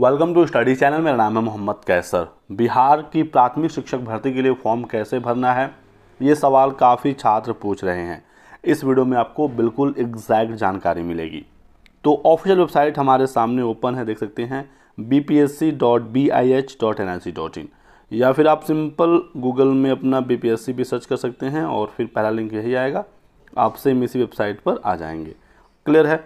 welcome to study channel मेरा नाम है मोहम्मद कैसर बिहार की प्राथमिक शिक्षक भर्ती के लिए फॉर्म कैसे भरना है ये सवाल काफ़ी छात्र पूछ रहे हैं इस वीडियो में आपको बिल्कुल एग्जैक्ट जानकारी मिलेगी तो ऑफिशियल वेबसाइट हमारे सामने ओपन है देख सकते हैं B P S C dot B I H N I C dot in या फिर आप सिंपल गूगल में अपना बी पी एस सी भी सर्च कर सकते हैं और फिर पहला लिंक यही आएगा आप सेम इसी वेबसाइट पर आ जाएंगे क्लियर है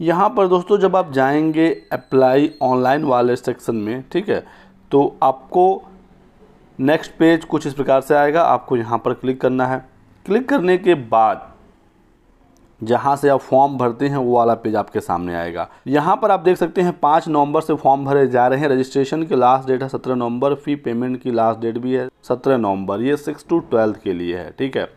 यहाँ पर दोस्तों जब आप जाएंगे अप्लाई ऑनलाइन वाले सेक्शन में ठीक है तो आपको नेक्स्ट पेज कुछ इस प्रकार से आएगा आपको यहाँ पर क्लिक करना है क्लिक करने के बाद जहाँ से आप फॉर्म भरते हैं वो वाला पेज आपके सामने आएगा यहाँ पर आप देख सकते हैं पाँच नवंबर से फॉर्म भरे जा रहे हैं रजिस्ट्रेशन की लास्ट डेट है सत्रह नवंबर फी पेमेंट की लास्ट डेट भी है सत्रह नवंबर ये सिक्स टू ट्वेल्थ के लिए है ठीक है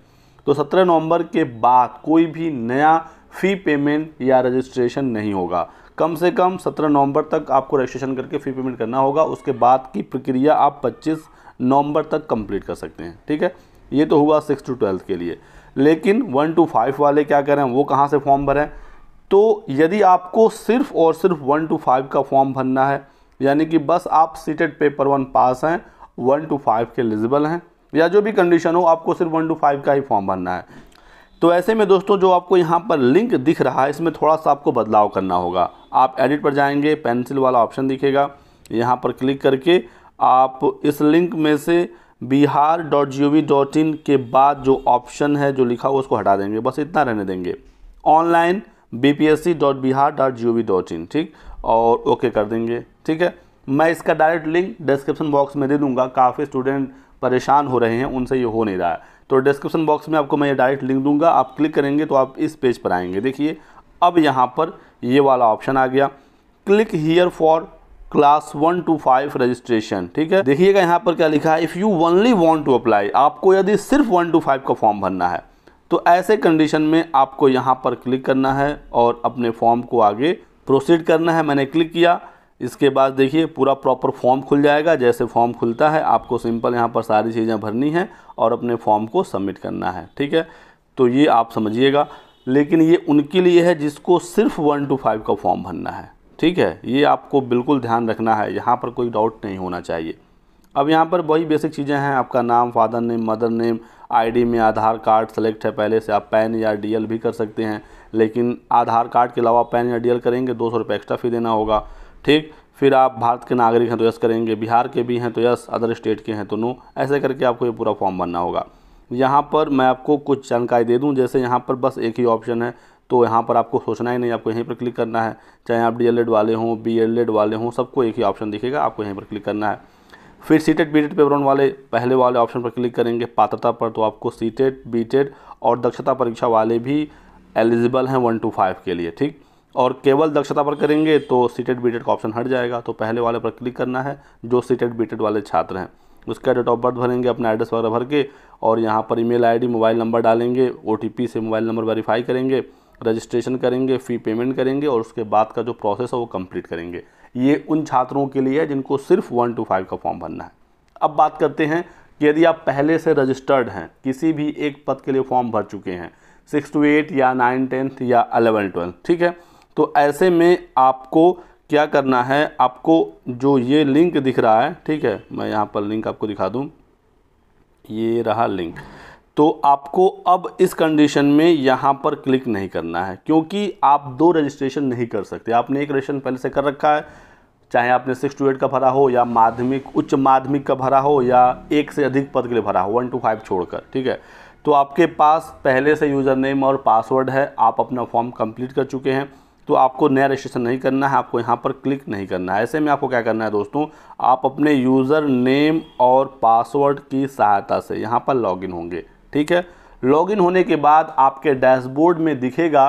तो सत्रह नवंबर के बाद कोई भी नया फ़ी पेमेंट या रजिस्ट्रेशन नहीं होगा कम से कम 17 नवंबर तक आपको रजिस्ट्रेशन करके फ़ी पेमेंट करना होगा उसके बाद की प्रक्रिया आप 25 नवंबर तक कंप्लीट कर सकते हैं ठीक है ये तो हुआ सिक्स टू ट्वेल्थ के लिए लेकिन वन टू फाइव वाले क्या करें वो कहाँ से फॉर्म भरें तो यदि आपको सिर्फ और सिर्फ वन टू फाइव का फॉर्म भरना है यानी कि बस आप सीटेड पेपर वन पास हैं वन टू फाइव के एलिजिबल हैं या जो भी कंडीशन हो आपको सिर्फ वन टू फाइव का ही फॉर्म भरना है तो ऐसे में दोस्तों जो आपको यहाँ पर लिंक दिख रहा है इसमें थोड़ा सा आपको बदलाव करना होगा आप एडिट पर जाएंगे पेंसिल वाला ऑप्शन दिखेगा यहाँ पर क्लिक करके आप इस लिंक में से Bihar dot G O V dot in के बाद जो ऑप्शन है जो लिखा हुआ उसको हटा देंगे बस इतना रहने देंगे online B P S C dot Bihar dot G O V dot in ठीक और ओके कर देंगे ठीक है मैं इसका डायरेक्ट लिंक डिस्क्रिप्शन बॉक्स में दे दूंगा काफ़ी स्टूडेंट परेशान हो रहे हैं उनसे ये हो नहीं रहा है तो डिस्क्रिप्शन बॉक्स में आपको मैं ये डायरेक्ट लिंक दूंगा आप क्लिक करेंगे तो आप इस पेज पर आएंगे देखिए अब यहाँ पर ये वाला ऑप्शन आ गया click here for class one two five registration ठीक है देखिएगा यहाँ पर क्या लिखा है if you only want to apply आपको यदि सिर्फ वन टू फाइव का फॉर्म भरना है तो ऐसे कंडीशन में आपको यहाँ पर क्लिक करना है और अपने फॉर्म को आगे प्रोसीड करना है मैंने क्लिक किया इसके बाद देखिए पूरा प्रॉपर फॉर्म खुल जाएगा जैसे फॉर्म खुलता है आपको सिंपल यहाँ पर सारी चीज़ें भरनी है और अपने फॉर्म को सबमिट करना है ठीक है तो ये आप समझिएगा लेकिन ये उनके लिए है जिसको सिर्फ वन टू फाइव का फॉर्म भरना है ठीक है ये आपको बिल्कुल ध्यान रखना है यहाँ पर कोई डाउट नहीं होना चाहिए अब यहाँ पर वही बेसिक चीज़ें हैं आपका नाम father name mother name ID में आधार कार्ड सेलेक्ट है पहले से आप पैन या डीएल भी कर सकते हैं लेकिन आधार कार्ड के अलावा पैन या डीएल करेंगे दो सौ रुपये एक्स्ट्रा फ़ी देना होगा ठीक फिर आप भारत के नागरिक हैं तो यस करेंगे बिहार के भी हैं तो यस अदर स्टेट के हैं तो नो ऐसे करके आपको ये पूरा फॉर्म भरना होगा यहाँ पर मैं आपको कुछ जानकारी दे दूँ जैसे यहाँ पर बस एक ही ऑप्शन है तो यहाँ पर आपको सोचना ही नहीं आपको यहीं पर क्लिक करना है चाहे आप डी वाले हों बी वाले हों सबको एक ही ऑप्शन दिखेगा आपको यहीं पर क्लिक करना है फिर बी बीटेड पेपर वाले पहले वाले ऑप्शन पर क्लिक करेंगे पात्रता पर तो आपको सीटेट बीटेड और दक्षता परीक्षा वाले भी एलिजिबल हैं वन टू फाइव के लिए ठीक और केवल दक्षता पर करेंगे तो सीटेड बीटेड का ऑप्शन हट जाएगा तो पहले वाले पर क्लिक करना है जो सीटेड बीटेड वाले छात्र हैं उसका डेट ऑफ बर्थ भरेंगे अपना एड्रेस वगैरह भर के और यहाँ पर ईमेल आईडी मोबाइल नंबर डालेंगे ओ से मोबाइल नंबर वेरीफाई करेंगे रजिस्ट्रेशन करेंगे फ़ी पेमेंट करेंगे और उसके बाद का जो प्रोसेस है वो कम्प्लीट करेंगे ये उन छात्रों के लिए है जिनको सिर्फ वन टू फाइव का फॉर्म भरना है अब बात करते हैं कि यदि आप पहले से रजिस्टर्ड हैं किसी भी एक पद के लिए फॉर्म भर चुके हैं सिक्स टू एट या नाइन टेंथ या अलेवन ट्वेल्थ ठीक है तो ऐसे में आपको क्या करना है आपको जो ये लिंक दिख रहा है ठीक है मैं यहाँ पर लिंक आपको दिखा दूँ ये रहा लिंक तो आपको अब इस कंडीशन में यहाँ पर क्लिक नहीं करना है क्योंकि आप दो रजिस्ट्रेशन नहीं कर सकते आपने एक रजिस्ट्रेशन पहले से कर रखा है चाहे आपने सिक्स टू एट का भरा हो या माध्यमिक उच्च माध्यमिक का भरा हो या एक से अधिक पद के लिए भरा हो वन टू फाइव छोड़कर ठीक है तो आपके पास पहले से यूज़र नेम और पासवर्ड है आप अपना फॉर्म कंप्लीट कर चुके हैं तो आपको नया रजिस्ट्रेशन नहीं करना है आपको यहाँ पर क्लिक नहीं करना है ऐसे में आपको क्या करना है दोस्तों आप अपने यूज़र नेम और पासवर्ड की सहायता से यहाँ पर लॉगिन होंगे ठीक है लॉगिन होने के बाद आपके डैशबोर्ड में दिखेगा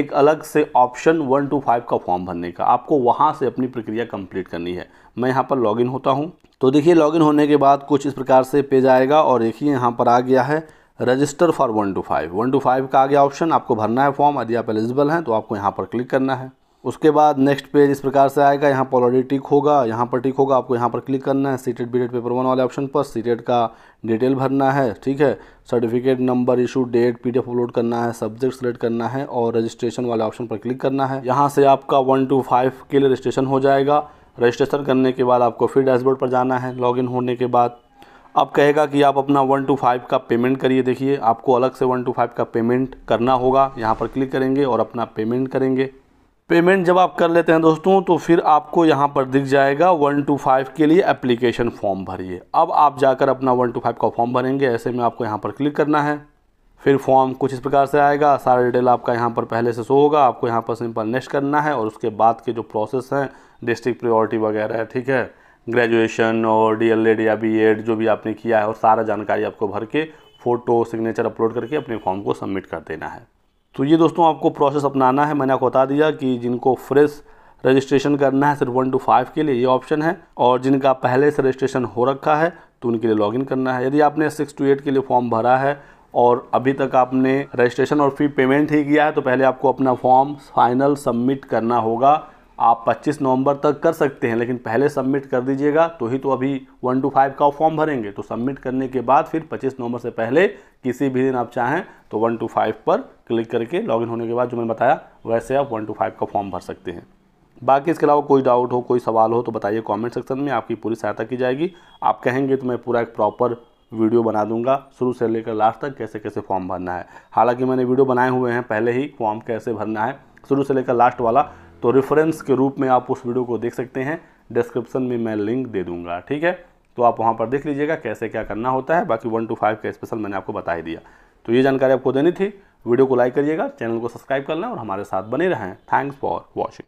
एक अलग से ऑप्शन वन टू फाइव का फॉर्म भरने का आपको वहाँ से अपनी प्रक्रिया कम्प्लीट करनी है मैं यहाँ पर लॉगिन होता हूँ तो देखिए लॉगिन होने के बाद कुछ इस प्रकार से पेज आएगा और देखिए यहाँ पर आ गया है register for one two five one two five का आ गया ऑप्शन आपको भरना है फॉर्म यदि आप एलिजिबल हैं तो आपको यहाँ पर क्लिक करना है उसके बाद नेक्स्ट पेज इस प्रकार से आएगा यहाँ पर ऑलरेडी टिक होगा यहाँ पर टिक होगा आपको यहाँ पर क्लिक करना है सीटेड बीटेड पेपर वन वाले ऑप्शन पर सीटेड का डिटेल भरना है ठीक है certificate number issue date PDF upload करना है सब्जेक्ट सेलेक्ट करना है और रजिस्ट्रेशन वाले ऑप्शन पर क्लिक करना है यहाँ से आपका वन टू फाइव के लिए रजिस्ट्रेशन हो जाएगा रजिस्ट्रेशन करने के बाद आपको फिर डैशबोर्ड पर जाना है लॉग होने के बाद अब कहेगा कि आप अपना वन टू फाइव का पेमेंट करिए देखिए आपको अलग से वन टू फाइव का पेमेंट करना होगा यहाँ पर क्लिक करेंगे और अपना पेमेंट करेंगे पेमेंट जब आप कर लेते हैं दोस्तों तो फिर आपको यहाँ पर दिख जाएगा वन टू फाइव के लिए एप्लीकेशन फॉर्म भरिए अब आप जाकर अपना वन टू फाइव का फॉर्म भरेंगे ऐसे में आपको यहाँ पर क्लिक करना है फिर फॉर्म कुछ इस प्रकार से आएगा सारा डिटेल आपका यहाँ पर पहले से शो होगा आपको यहाँ पर सिंपल नेक्स्ट करना है और उसके बाद के जो प्रोसेस हैं डिस्ट्रिक्ट प्रियोरिटी वगैरह है ठीक है ग्रेजुएशन और डी एल एड या बी एड जो भी आपने किया है और सारा जानकारी आपको भर के फ़ोटो सिग्नेचर अपलोड करके अपने फॉर्म को सबमिट कर देना है तो ये दोस्तों आपको प्रोसेस अपनाना है मैंने आपको बता दिया कि जिनको फ्रेश रजिस्ट्रेशन करना है सिर्फ वन टू फाइव के लिए ये ऑप्शन है और जिनका पहले से रजिस्ट्रेशन हो रखा है तो उनके लिए लॉगिन करना है यदि आपने सिक्स टू एट के लिए फॉर्म भरा है और अभी तक आपने रजिस्ट्रेशन और फी पेमेंट ही किया है तो पहले आपको अपना फॉर्म फाइनल सबमिट करना होगा आप 25 नवंबर तक कर सकते हैं लेकिन पहले सबमिट कर दीजिएगा तो ही तो अभी वन टू फाइव का फॉर्म भरेंगे तो सबमिट करने के बाद फिर 25 नवंबर से पहले किसी भी दिन आप चाहें तो वन टू फाइव पर क्लिक करके लॉगिन होने के बाद जो मैंने बताया वैसे आप वन टू फाइव का फॉर्म भर सकते हैं बाकी इसके अलावा कोई डाउट हो कोई सवाल हो तो बताइए कॉमेंट सेक्शन में आपकी पूरी सहायता की जाएगी आप कहेंगे तो मैं पूरा एक प्रॉपर वीडियो बना दूंगा शुरू से लेकर लास्ट तक कैसे कैसे फॉर्म भरना है हालांकि मैंने वीडियो बनाए हुए हैं पहले ही फॉर्म कैसे भरना है शुरू से लेकर लास्ट वाला तो रेफरेंस के रूप में आप उस वीडियो को देख सकते हैं डिस्क्रिप्शन में मैं लिंक दे दूंगा ठीक है तो आप वहाँ पर देख लीजिएगा कैसे क्या करना होता है बाकी वन टू फाइव का स्पेशल मैंने आपको बता ही दिया तो ये जानकारी आपको देनी थी वीडियो को लाइक करिएगा चैनल को सब्सक्राइब करना और हमारे साथ बने रहें थैंक्स फॉर वॉचिंग